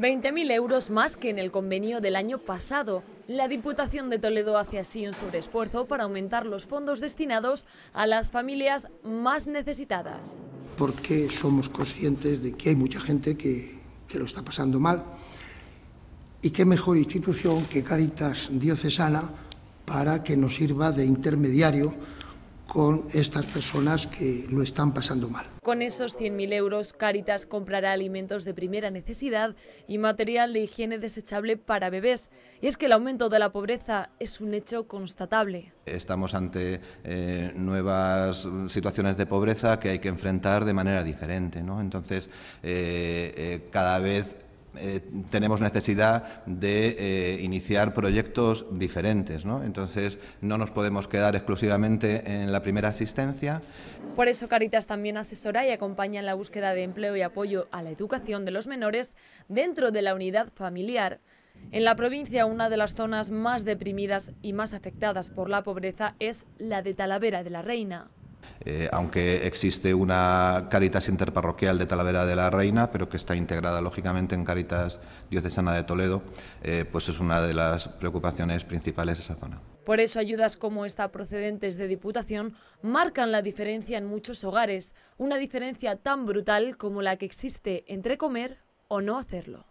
20.000 euros más que en el convenio del año pasado. La Diputación de Toledo hace así un sobreesfuerzo para aumentar los fondos destinados a las familias más necesitadas. Porque somos conscientes de que hay mucha gente que, que lo está pasando mal y qué mejor institución que Caritas Diocesana para que nos sirva de intermediario con estas personas que lo están pasando mal. Con esos 100.000 euros, Cáritas comprará alimentos de primera necesidad y material de higiene desechable para bebés. Y es que el aumento de la pobreza es un hecho constatable. Estamos ante eh, nuevas situaciones de pobreza que hay que enfrentar de manera diferente. ¿no? Entonces, eh, eh, cada vez eh, tenemos necesidad de eh, iniciar proyectos diferentes. ¿no? Entonces, no nos podemos quedar exclusivamente en la primera asistencia. Por eso, Caritas también asesora y acompaña en la búsqueda de empleo y apoyo a la educación de los menores dentro de la unidad familiar. En la provincia, una de las zonas más deprimidas y más afectadas por la pobreza es la de Talavera de la Reina. Eh, aunque existe una Caritas interparroquial de Talavera de la Reina, pero que está integrada lógicamente en Caritas Diocesana de Toledo, eh, pues es una de las preocupaciones principales de esa zona. Por eso ayudas como esta procedentes de Diputación marcan la diferencia en muchos hogares, una diferencia tan brutal como la que existe entre comer o no hacerlo.